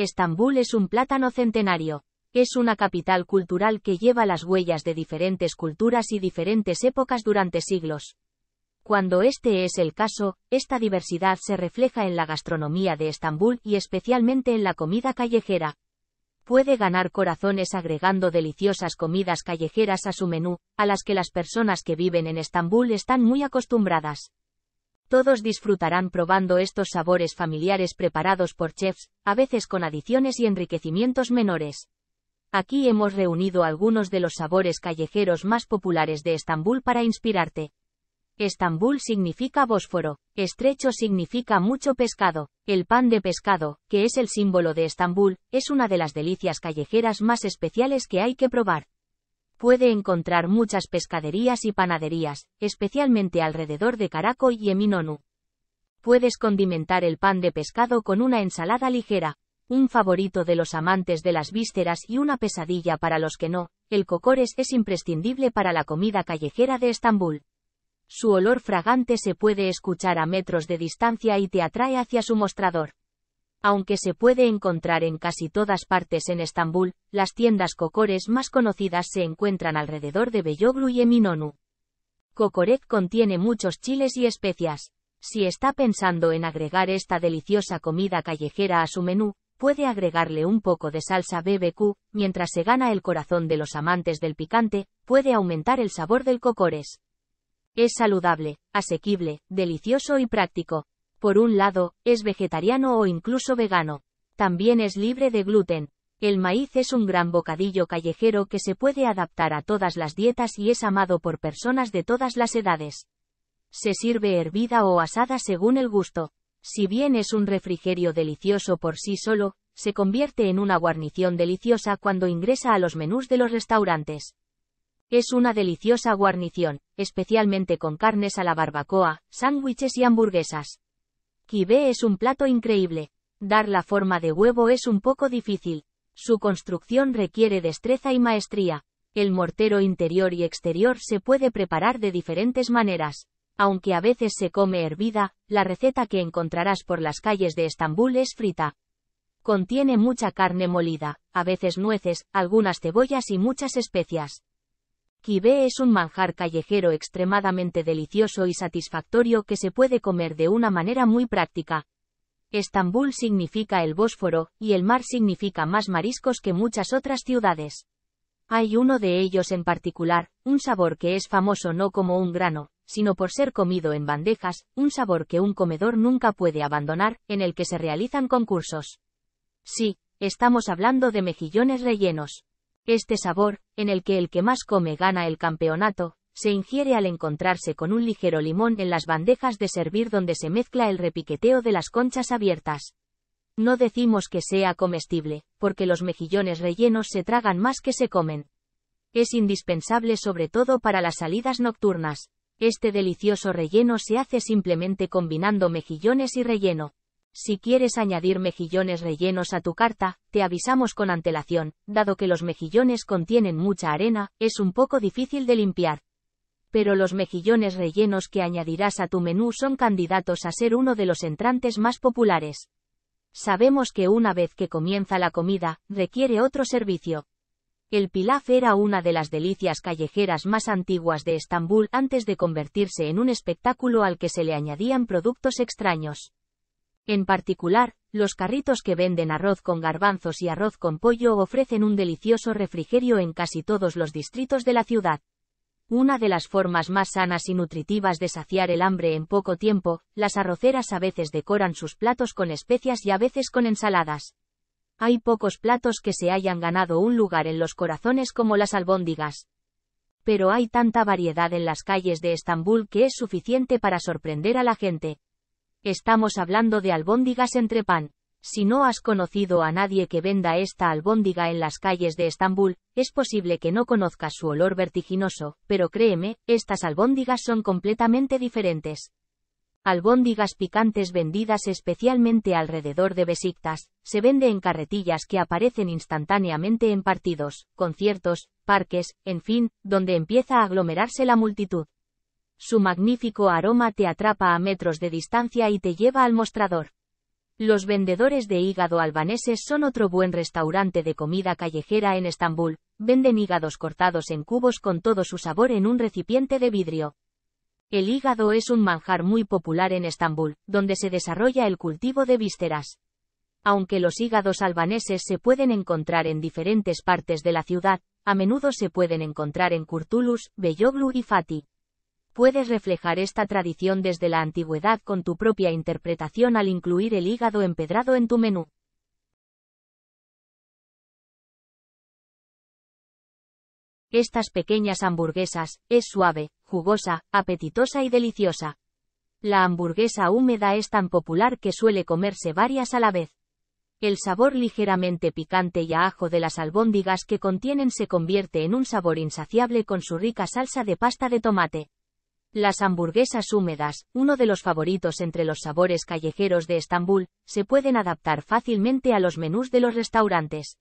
Estambul es un plátano centenario. Es una capital cultural que lleva las huellas de diferentes culturas y diferentes épocas durante siglos. Cuando este es el caso, esta diversidad se refleja en la gastronomía de Estambul y especialmente en la comida callejera. Puede ganar corazones agregando deliciosas comidas callejeras a su menú, a las que las personas que viven en Estambul están muy acostumbradas. Todos disfrutarán probando estos sabores familiares preparados por chefs, a veces con adiciones y enriquecimientos menores. Aquí hemos reunido algunos de los sabores callejeros más populares de Estambul para inspirarte. Estambul significa Bósforo, estrecho significa mucho pescado, el pan de pescado, que es el símbolo de Estambul, es una de las delicias callejeras más especiales que hay que probar puede encontrar muchas pescaderías y panaderías, especialmente alrededor de Caraco y Eminonu. Puedes condimentar el pan de pescado con una ensalada ligera, un favorito de los amantes de las vísceras y una pesadilla para los que no, el cocores es imprescindible para la comida callejera de Estambul. Su olor fragante se puede escuchar a metros de distancia y te atrae hacia su mostrador. Aunque se puede encontrar en casi todas partes en Estambul, las tiendas cocores más conocidas se encuentran alrededor de Beyoglu y Eminonu. Cocoret contiene muchos chiles y especias. Si está pensando en agregar esta deliciosa comida callejera a su menú, puede agregarle un poco de salsa BBQ, mientras se gana el corazón de los amantes del picante, puede aumentar el sabor del cocores. Es saludable, asequible, delicioso y práctico. Por un lado, es vegetariano o incluso vegano. También es libre de gluten. El maíz es un gran bocadillo callejero que se puede adaptar a todas las dietas y es amado por personas de todas las edades. Se sirve hervida o asada según el gusto. Si bien es un refrigerio delicioso por sí solo, se convierte en una guarnición deliciosa cuando ingresa a los menús de los restaurantes. Es una deliciosa guarnición, especialmente con carnes a la barbacoa, sándwiches y hamburguesas. Kibé es un plato increíble. Dar la forma de huevo es un poco difícil. Su construcción requiere destreza y maestría. El mortero interior y exterior se puede preparar de diferentes maneras. Aunque a veces se come hervida, la receta que encontrarás por las calles de Estambul es frita. Contiene mucha carne molida, a veces nueces, algunas cebollas y muchas especias. Kibe es un manjar callejero extremadamente delicioso y satisfactorio que se puede comer de una manera muy práctica. Estambul significa el Bósforo, y el mar significa más mariscos que muchas otras ciudades. Hay uno de ellos en particular, un sabor que es famoso no como un grano, sino por ser comido en bandejas, un sabor que un comedor nunca puede abandonar, en el que se realizan concursos. Sí, estamos hablando de mejillones rellenos. Este sabor, en el que el que más come gana el campeonato, se ingiere al encontrarse con un ligero limón en las bandejas de servir donde se mezcla el repiqueteo de las conchas abiertas. No decimos que sea comestible, porque los mejillones rellenos se tragan más que se comen. Es indispensable sobre todo para las salidas nocturnas. Este delicioso relleno se hace simplemente combinando mejillones y relleno. Si quieres añadir mejillones rellenos a tu carta, te avisamos con antelación, dado que los mejillones contienen mucha arena, es un poco difícil de limpiar. Pero los mejillones rellenos que añadirás a tu menú son candidatos a ser uno de los entrantes más populares. Sabemos que una vez que comienza la comida, requiere otro servicio. El pilaf era una de las delicias callejeras más antiguas de Estambul antes de convertirse en un espectáculo al que se le añadían productos extraños. En particular, los carritos que venden arroz con garbanzos y arroz con pollo ofrecen un delicioso refrigerio en casi todos los distritos de la ciudad. Una de las formas más sanas y nutritivas de saciar el hambre en poco tiempo, las arroceras a veces decoran sus platos con especias y a veces con ensaladas. Hay pocos platos que se hayan ganado un lugar en los corazones como las albóndigas. Pero hay tanta variedad en las calles de Estambul que es suficiente para sorprender a la gente. Estamos hablando de albóndigas entre pan. Si no has conocido a nadie que venda esta albóndiga en las calles de Estambul, es posible que no conozcas su olor vertiginoso, pero créeme, estas albóndigas son completamente diferentes. Albóndigas picantes vendidas especialmente alrededor de Besiktas, se vende en carretillas que aparecen instantáneamente en partidos, conciertos, parques, en fin, donde empieza a aglomerarse la multitud. Su magnífico aroma te atrapa a metros de distancia y te lleva al mostrador. Los vendedores de hígado albaneses son otro buen restaurante de comida callejera en Estambul, venden hígados cortados en cubos con todo su sabor en un recipiente de vidrio. El hígado es un manjar muy popular en Estambul, donde se desarrolla el cultivo de vísceras. Aunque los hígados albaneses se pueden encontrar en diferentes partes de la ciudad, a menudo se pueden encontrar en Kurtulus, Beyoglu y Fatih puedes reflejar esta tradición desde la antigüedad con tu propia interpretación al incluir el hígado empedrado en tu menú. Estas pequeñas hamburguesas, es suave, jugosa, apetitosa y deliciosa. La hamburguesa húmeda es tan popular que suele comerse varias a la vez. El sabor ligeramente picante y a ajo de las albóndigas que contienen se convierte en un sabor insaciable con su rica salsa de pasta de tomate. Las hamburguesas húmedas, uno de los favoritos entre los sabores callejeros de Estambul, se pueden adaptar fácilmente a los menús de los restaurantes.